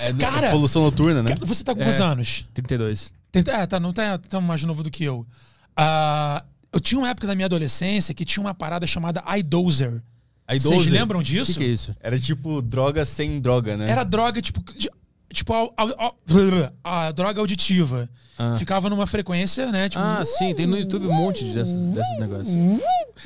É, cara, poluição noturna, né? Você tá com é. quantos é, anos? 32. é, tá, não tá tão tá mais novo do que eu. Uh, eu tinha uma época da minha adolescência que tinha uma parada chamada iDozer. iDozer? Vocês lembram disso? O que, que, é isso? Era tipo droga sem droga, né? Era droga, tipo. Tipo, a, a, a, a droga auditiva. Ah. Ficava numa frequência, né? Tipo, ah, sim, tem no YouTube um monte dessas, desses negócios.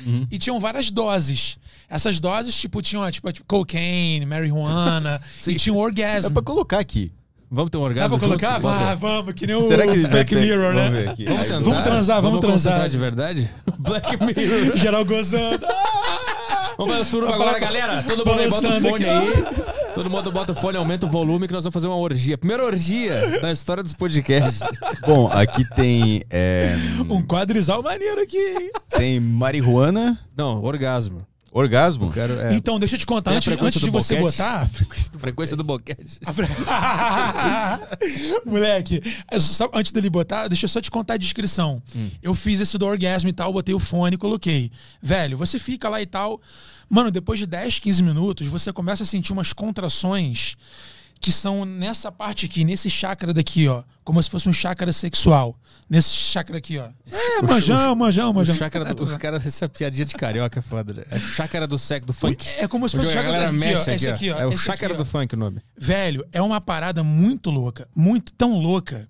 Uhum. E tinham várias doses. Essas doses, tipo, tinham tipo, tipo cocaine, marijuana, e tinha um orgasmo. É pra colocar aqui. Vamos ter um orgasmo? Dá pra colocar? Juntos? Ah, vamos, que nem o Será que Black Mirror, né? Vamos, aqui. Tá. vamos, transar? vamos transar, vamos, transar. de verdade? Black Mirror. Geral gozando. vamos para o suruba agora, galera. Todo mundo levanta o fone aí. Todo mundo bota o fone, aumenta o volume que nós vamos fazer uma orgia. Primeira orgia da história dos podcasts. Bom, aqui tem. É... Um quadrizal maneiro aqui. Tem marihuana. Não, orgasmo. Orgasmo? Quero, é. Então, deixa eu te contar, antes, antes de você boquete? botar. A frequência do, frequência do boquete. Fre... Moleque, é só, antes dele botar, deixa eu só te contar a descrição. Hum. Eu fiz esse do orgasmo e tal, botei o fone e coloquei. Velho, você fica lá e tal. Mano, depois de 10, 15 minutos, você começa a sentir umas contrações que são nessa parte aqui, nesse chakra daqui, ó. Como se fosse um chakra sexual. Nesse chakra aqui, ó. É, o, manjão, o, manjão, manjão. O chakra do, o cara, essa é piadinha de carioca é foda. Né? É chakra do sexo, do funk. É como se fosse o chakra daqui, mexe aqui, ó. É o chakra aqui, do funk o nome. Velho, é uma parada muito louca. Muito, tão louca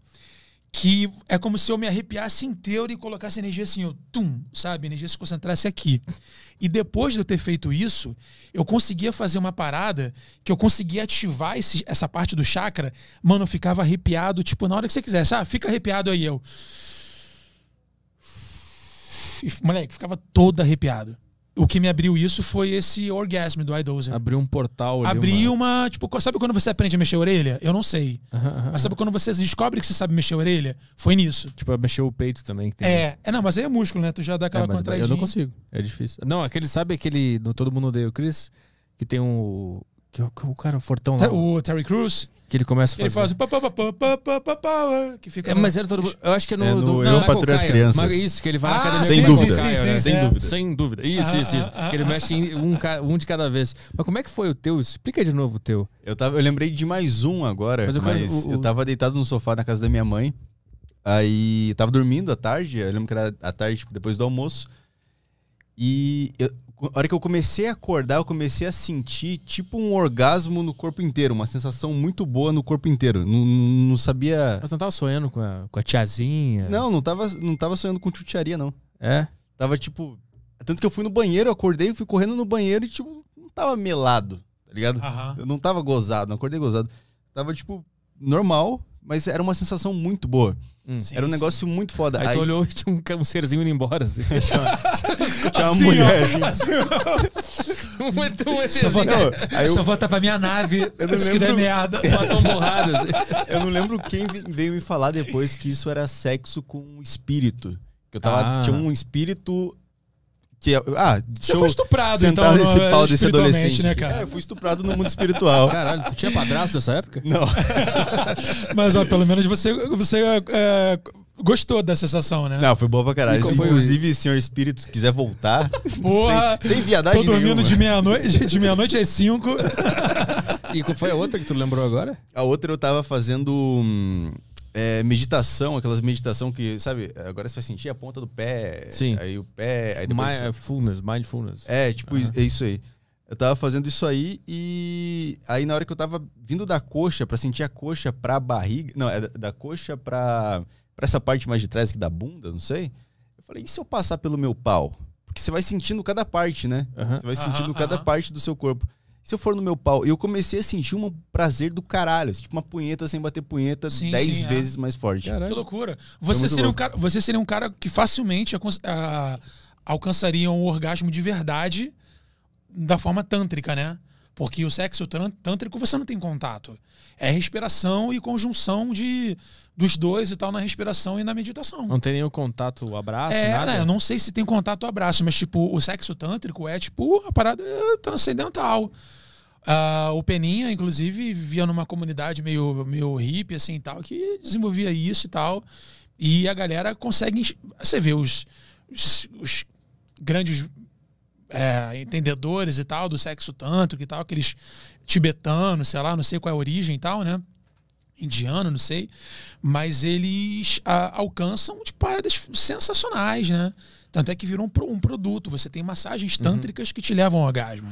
que é como se eu me arrepiasse inteiro e colocasse energia assim, eu tum, sabe? energia se concentrasse aqui. E depois de eu ter feito isso, eu conseguia fazer uma parada que eu conseguia ativar esse, essa parte do chakra. Mano, eu ficava arrepiado, tipo, na hora que você quisesse. Ah, fica arrepiado aí, eu. E, moleque, ficava todo arrepiado o que me abriu isso foi esse orgasmo do iDozer. Abriu um portal ali. Abriu uma... uma... Tipo, sabe quando você aprende a mexer a orelha? Eu não sei. Uh -huh, Mas sabe quando você descobre que você sabe mexer a orelha? Foi nisso. Tipo, é mexer o peito também. Que tem... é, é, não, mas aí é músculo, né? Tu já dá aquela é, contraidinha. Eu não consigo. É difícil. Não, aquele, sabe aquele. Todo Mundo Odeia o Chris? Que tem um. É que, o cara o fortão tá, lá. O Terry Crews. Que ele começa a fazer. Ele faz o pa, pa, pa, pa, power, que fica. É, mas era todo, eu acho que é no, é no do, Eu não, é patrulho as crianças. Mas é isso que ele vai ah, na academia. Sem dúvida, Caio, sim, né? sem dúvida. Sem dúvida. Isso, ah, isso, isso. Ah, ah, que ele mexe um, um de cada vez. Mas como é que foi o teu? Explica de novo o teu. Eu tava, eu lembrei de mais um agora, mas eu, mas caso, o, eu tava deitado no sofá na casa da minha mãe. Aí tava dormindo à tarde, eu lembro que era à tarde tipo, depois do almoço. E eu, hora que eu comecei a acordar, eu comecei a sentir tipo um orgasmo no corpo inteiro, uma sensação muito boa no corpo inteiro. Não, não sabia. Mas não tava sonhando com a, com a tiazinha? Não, não tava, não tava sonhando com chutearia não. É? Tava tipo. Tanto que eu fui no banheiro, eu acordei, fui correndo no banheiro e, tipo, não tava melado, tá ligado? Uhum. Eu não tava gozado, não acordei gozado. Tava, tipo, normal, mas era uma sensação muito boa. Hum, sim, era um negócio sim. muito foda. Aí, aí tu olhou e tinha um, um serzinho indo embora. Assim. tinha uma, tinha uma assim, mulher. Ó, assim. só assim. volta, tá- eu... só pra minha nave. Eu não lembro... Assim. Eu não lembro quem veio me falar depois que isso era sexo com espírito. Que eu tava. Ah. Tinha um espírito que é, ah, você foi estuprado então, nesse é, pau desse adolescente. Né, cara? É, eu fui estuprado no mundo espiritual. Caralho, tu tinha padrasto nessa época? Não. Mas ó, pelo menos você você é, Gostou da sensação, né? Não, foi boa pra caralho. Inclusive, o... senhor espírito, se quiser voltar. boa Sem, sem viadagem Tô dormindo nenhuma. de meia-noite de meia-noite às cinco. E qual foi a outra que tu lembrou agora? A outra eu tava fazendo. Hum, é, meditação, aquelas meditação que, sabe, agora você vai sentir a ponta do pé. Sim. Aí o pé. Aí depois... Mindfulness, é mindfulness. É, tipo, uhum. é isso aí. Eu tava fazendo isso aí e aí na hora que eu tava vindo da coxa para sentir a coxa pra barriga, não, é da, coxa pra, pra essa parte mais de trás aqui da bunda, não sei. Eu falei, e se eu passar pelo meu pau? Porque você vai sentindo cada parte, né? Uhum. Você vai sentindo uhum. cada parte do seu corpo se eu for no meu pau, eu comecei a sentir um prazer do caralho. Assim, tipo uma punheta sem bater punheta 10 dez é. vezes é. mais forte. Caralho. Que loucura. Você seria, um cara, você seria um cara que facilmente a, ah, alcançaria um orgasmo de verdade da forma tântrica, né? Porque o sexo tântrico você não tem contato. É respiração e conjunção de dos dois e tal na respiração e na meditação. Não tem nenhum contato, abraço, é, nada? Né? Eu não sei se tem contato abraço, mas tipo, o sexo tântrico é tipo a parada transcendental. Uh, o Peninha, inclusive, vivia numa comunidade meio, meio hippie, assim, e tal, que desenvolvia isso e tal. E a galera consegue... Você vê os, os, os grandes é, entendedores e tal, do sexo tanto e tal, aqueles tibetanos, sei lá, não sei qual é a origem e tal, né? Indiano, não sei. Mas eles a, alcançam de tipo, paradas sensacionais, né? Tanto é que virou um, um produto. Você tem massagens uhum. tântricas uhum. que te levam ao orgasmo.